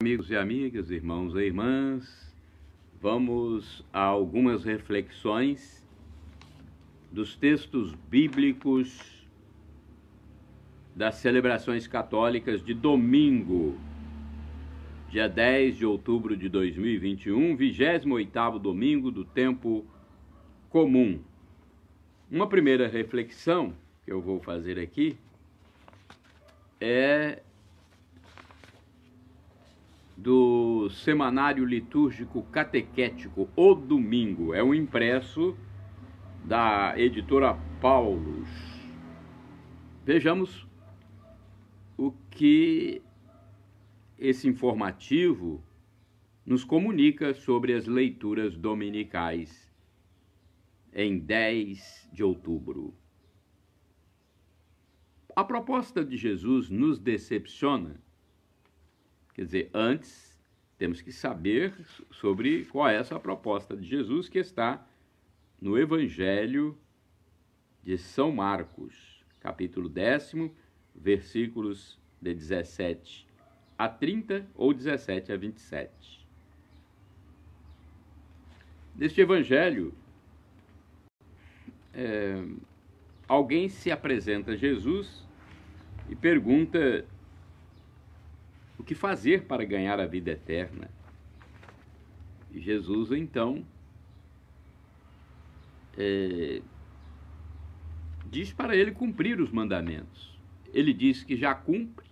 Amigos e amigas, irmãos e irmãs, vamos a algumas reflexões dos textos bíblicos das celebrações católicas de domingo, dia 10 de outubro de 2021, 28º domingo do tempo comum. Uma primeira reflexão que eu vou fazer aqui é do Semanário Litúrgico Catequético, O Domingo. É um impresso da editora Paulus. Vejamos o que esse informativo nos comunica sobre as leituras dominicais em 10 de outubro. A proposta de Jesus nos decepciona Quer dizer, antes temos que saber sobre qual é essa proposta de Jesus que está no Evangelho de São Marcos, capítulo 10, versículos de 17 a 30 ou 17 a 27. Neste Evangelho, é, alguém se apresenta a Jesus e pergunta que fazer para ganhar a vida eterna. E Jesus, então, é, diz para ele cumprir os mandamentos. Ele diz que já cumpre,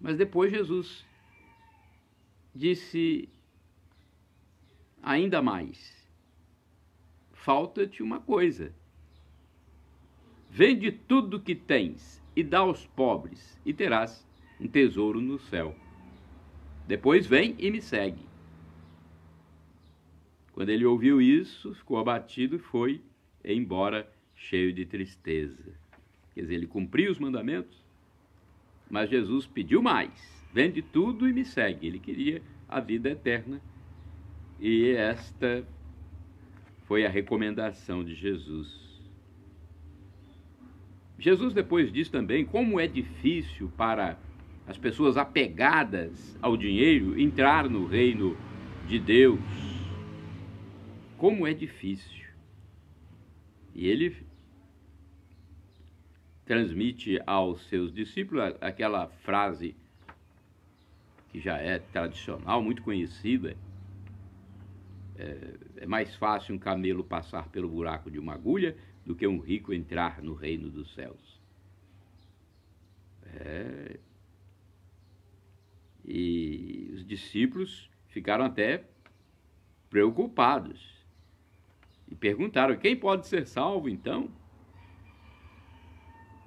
mas depois Jesus disse ainda mais: falta-te uma coisa. Vende tudo o que tens e dá aos pobres, e terás um tesouro no céu. Depois vem e me segue. Quando ele ouviu isso, ficou abatido e foi embora cheio de tristeza. Quer dizer, ele cumpriu os mandamentos, mas Jesus pediu mais: vende tudo e me segue. Ele queria a vida eterna e esta foi a recomendação de Jesus. Jesus depois diz também como é difícil para as pessoas apegadas ao dinheiro entrar no reino de Deus. Como é difícil. E ele transmite aos seus discípulos aquela frase que já é tradicional, muito conhecida. É, é mais fácil um camelo passar pelo buraco de uma agulha do que um rico entrar no reino dos céus. É, e os discípulos ficaram até preocupados e perguntaram: quem pode ser salvo então?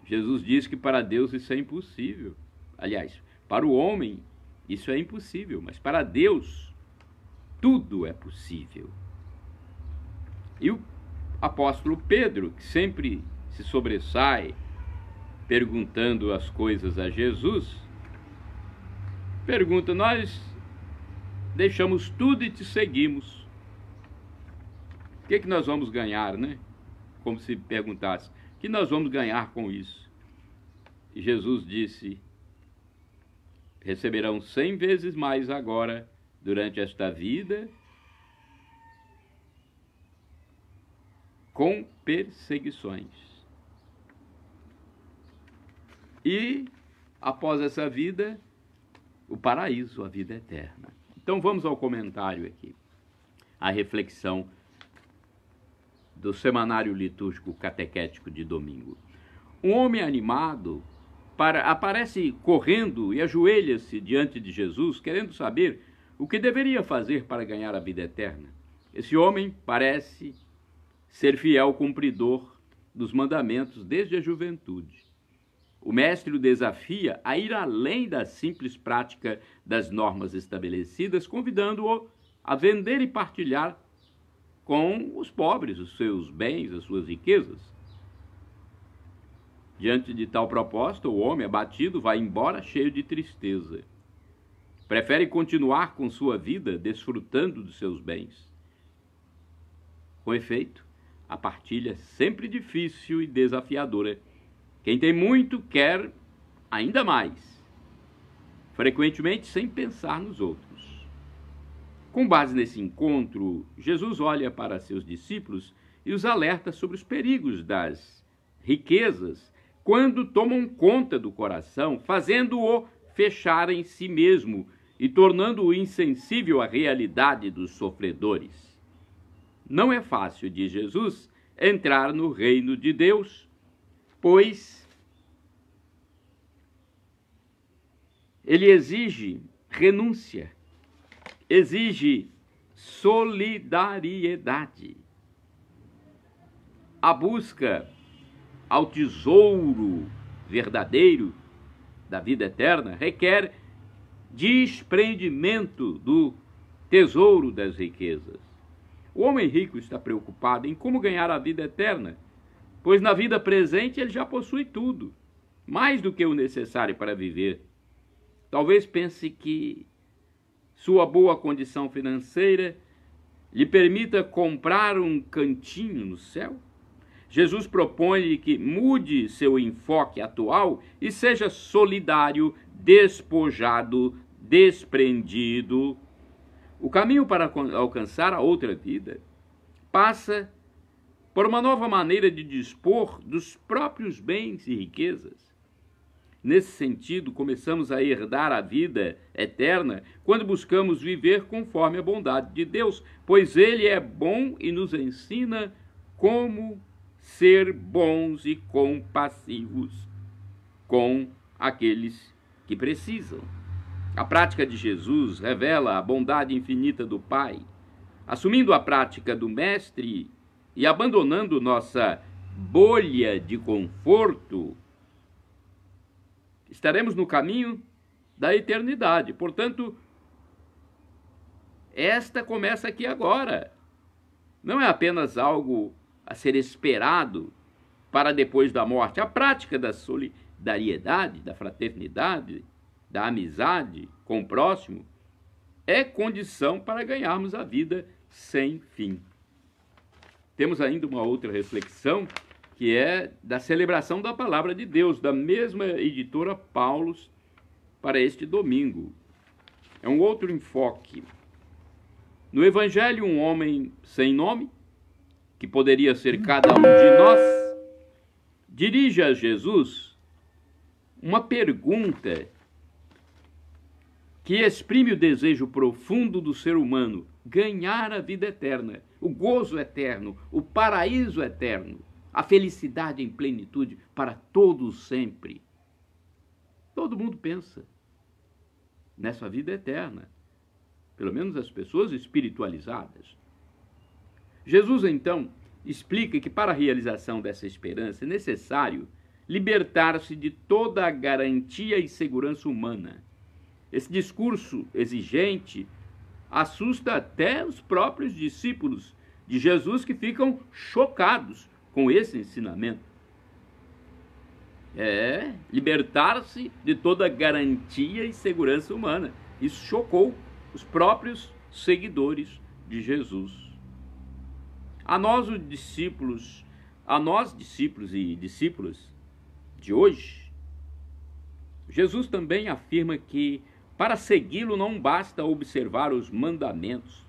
Jesus diz que para Deus isso é impossível. Aliás, para o homem isso é impossível, mas para Deus tudo é possível. E o apóstolo Pedro, que sempre se sobressai perguntando as coisas a Jesus, Pergunta: Nós deixamos tudo e te seguimos. O que, é que nós vamos ganhar, né? Como se perguntasse: O que nós vamos ganhar com isso? E Jesus disse: Receberão cem vezes mais agora, durante esta vida, com perseguições. E, após essa vida, o paraíso, a vida eterna. Então vamos ao comentário aqui, a reflexão do semanário litúrgico catequético de domingo. Um homem animado para, aparece correndo e ajoelha-se diante de Jesus, querendo saber o que deveria fazer para ganhar a vida eterna. Esse homem parece ser fiel cumpridor dos mandamentos desde a juventude. O mestre o desafia a ir além da simples prática das normas estabelecidas, convidando-o a vender e partilhar com os pobres os seus bens, as suas riquezas. Diante de tal proposta, o homem abatido vai embora cheio de tristeza. Prefere continuar com sua vida desfrutando dos seus bens. Com efeito, a partilha é sempre difícil e desafiadora quem tem muito quer ainda mais, frequentemente sem pensar nos outros. Com base nesse encontro, Jesus olha para seus discípulos e os alerta sobre os perigos das riquezas quando tomam conta do coração, fazendo-o fechar em si mesmo e tornando-o insensível à realidade dos sofredores. Não é fácil, diz Jesus, entrar no reino de Deus pois ele exige renúncia, exige solidariedade. A busca ao tesouro verdadeiro da vida eterna requer desprendimento do tesouro das riquezas. O homem rico está preocupado em como ganhar a vida eterna pois na vida presente ele já possui tudo, mais do que o necessário para viver. Talvez pense que sua boa condição financeira lhe permita comprar um cantinho no céu? Jesus propõe que mude seu enfoque atual e seja solidário, despojado, desprendido. O caminho para alcançar a outra vida passa por uma nova maneira de dispor dos próprios bens e riquezas. Nesse sentido, começamos a herdar a vida eterna quando buscamos viver conforme a bondade de Deus, pois Ele é bom e nos ensina como ser bons e compassivos com aqueles que precisam. A prática de Jesus revela a bondade infinita do Pai. Assumindo a prática do Mestre e abandonando nossa bolha de conforto, estaremos no caminho da eternidade. Portanto, esta começa aqui agora. Não é apenas algo a ser esperado para depois da morte. A prática da solidariedade, da fraternidade, da amizade com o próximo é condição para ganharmos a vida sem fim temos ainda uma outra reflexão que é da celebração da palavra de Deus, da mesma editora Paulus, para este domingo. É um outro enfoque. No Evangelho, um homem sem nome, que poderia ser cada um de nós, dirige a Jesus uma pergunta que exprime o desejo profundo do ser humano, ganhar a vida eterna, o gozo eterno, o paraíso eterno, a felicidade em plenitude para todos sempre. Todo mundo pensa nessa vida eterna, pelo menos as pessoas espiritualizadas. Jesus então explica que para a realização dessa esperança é necessário libertar-se de toda a garantia e segurança humana esse discurso exigente assusta até os próprios discípulos de Jesus que ficam chocados com esse ensinamento. É libertar-se de toda garantia e segurança humana. Isso chocou os próprios seguidores de Jesus. A nós, os discípulos, a nós, discípulos e discípulas de hoje, Jesus também afirma que para segui-lo não basta observar os mandamentos,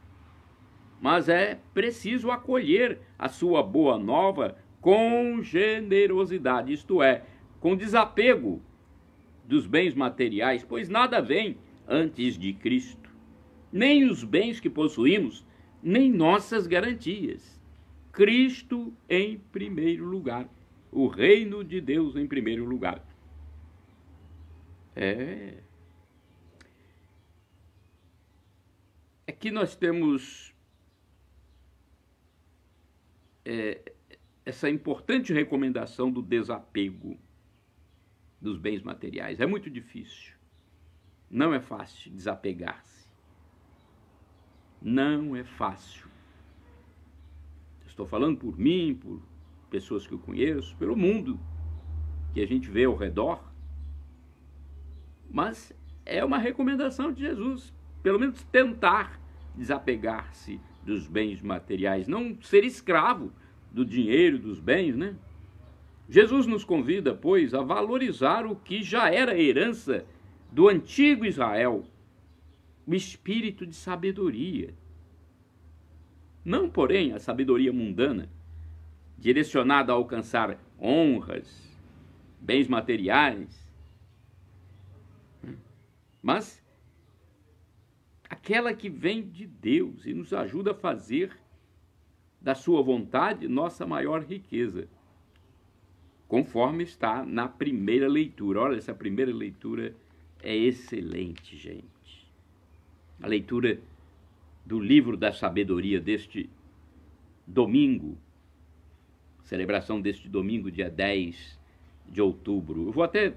mas é preciso acolher a sua boa nova com generosidade, isto é, com desapego dos bens materiais, pois nada vem antes de Cristo, nem os bens que possuímos, nem nossas garantias. Cristo em primeiro lugar, o reino de Deus em primeiro lugar. É Aqui nós temos é, essa importante recomendação do desapego dos bens materiais. É muito difícil. Não é fácil desapegar-se. Não é fácil. Estou falando por mim, por pessoas que eu conheço, pelo mundo que a gente vê ao redor. Mas é uma recomendação de Jesus, pelo menos tentar desapegar-se dos bens materiais, não ser escravo do dinheiro, dos bens, né? Jesus nos convida, pois, a valorizar o que já era herança do antigo Israel, o espírito de sabedoria. Não, porém, a sabedoria mundana, direcionada a alcançar honras, bens materiais, mas aquela que vem de Deus e nos ajuda a fazer da Sua vontade nossa maior riqueza, conforme está na primeira leitura. Olha, essa primeira leitura é excelente, gente. A leitura do livro da sabedoria deste domingo, celebração deste domingo, dia 10 de outubro. Eu vou até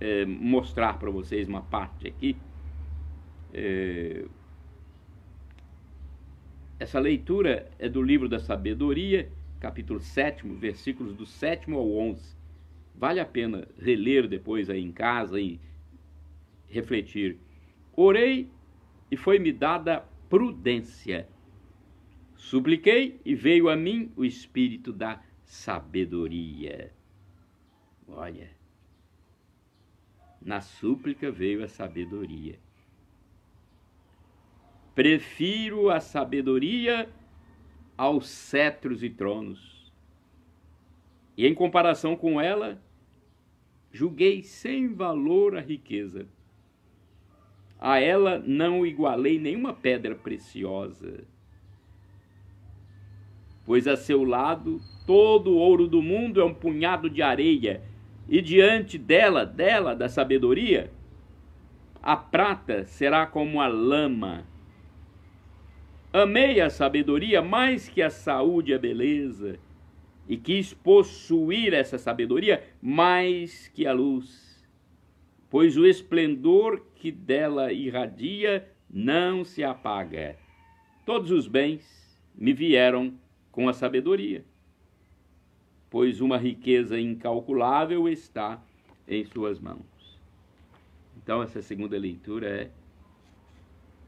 é, mostrar para vocês uma parte aqui é... Essa leitura é do livro da Sabedoria, capítulo 7, versículos do 7 ao 11. Vale a pena reler depois aí em casa e refletir. Orei e foi-me dada prudência. Supliquei e veio a mim o espírito da sabedoria. Olha, na súplica veio a sabedoria. Prefiro a sabedoria aos cetros e tronos. E em comparação com ela, julguei sem valor a riqueza. A ela não igualei nenhuma pedra preciosa, pois a seu lado todo o ouro do mundo é um punhado de areia, e diante dela, dela, da sabedoria, a prata será como a lama Amei a sabedoria mais que a saúde e a beleza, e quis possuir essa sabedoria mais que a luz, pois o esplendor que dela irradia não se apaga. Todos os bens me vieram com a sabedoria, pois uma riqueza incalculável está em suas mãos. Então, essa segunda leitura é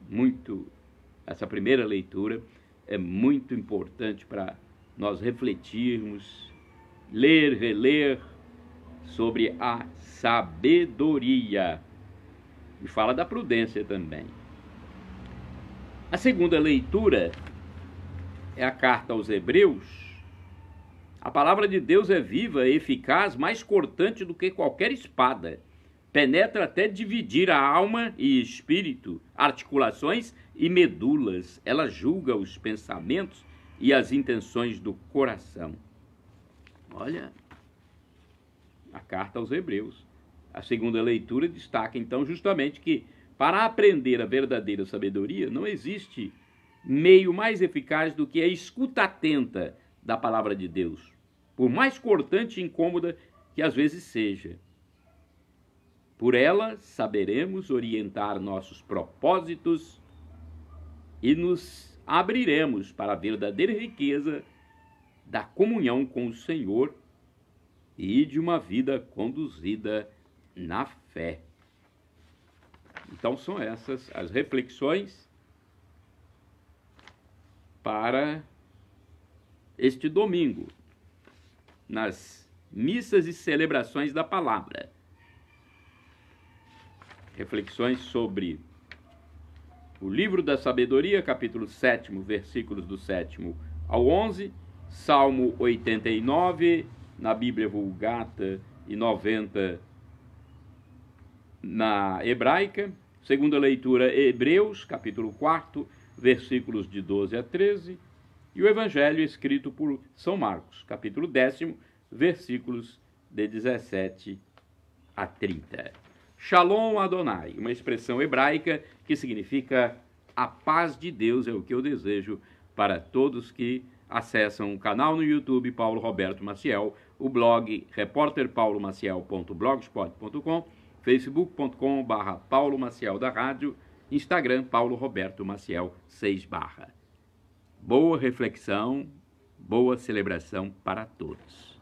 muito essa primeira leitura é muito importante para nós refletirmos, ler, reler sobre a sabedoria. E fala da prudência também. A segunda leitura é a carta aos Hebreus. A palavra de Deus é viva, eficaz, mais cortante do que qualquer espada penetra até dividir a alma e espírito, articulações e medulas. Ela julga os pensamentos e as intenções do coração. Olha a carta aos Hebreus. A segunda leitura destaca então justamente que para aprender a verdadeira sabedoria não existe meio mais eficaz do que a escuta atenta da palavra de Deus, por mais cortante e incômoda que às vezes seja. Por ela saberemos orientar nossos propósitos e nos abriremos para a verdadeira riqueza da comunhão com o Senhor e de uma vida conduzida na fé. Então são essas as reflexões para este domingo nas missas e celebrações da palavra reflexões sobre o livro da sabedoria, capítulo 7, versículos do 7 ao 11, Salmo 89 na Bíblia Vulgata e 90 na hebraica. Segunda leitura, Hebreus, capítulo 4, versículos de 12 a 13. E o Evangelho escrito por São Marcos, capítulo 10, versículos de 17 a 30. Shalom Adonai, uma expressão hebraica que significa a paz de Deus é o que eu desejo para todos que acessam o canal no YouTube Paulo Roberto Maciel, o blog repórterpaulomaciel.blogspot.com, facebook.com.br Paulo Maciel da Rádio, Instagram Paulo Roberto Maciel 6 barra. Boa reflexão, boa celebração para todos.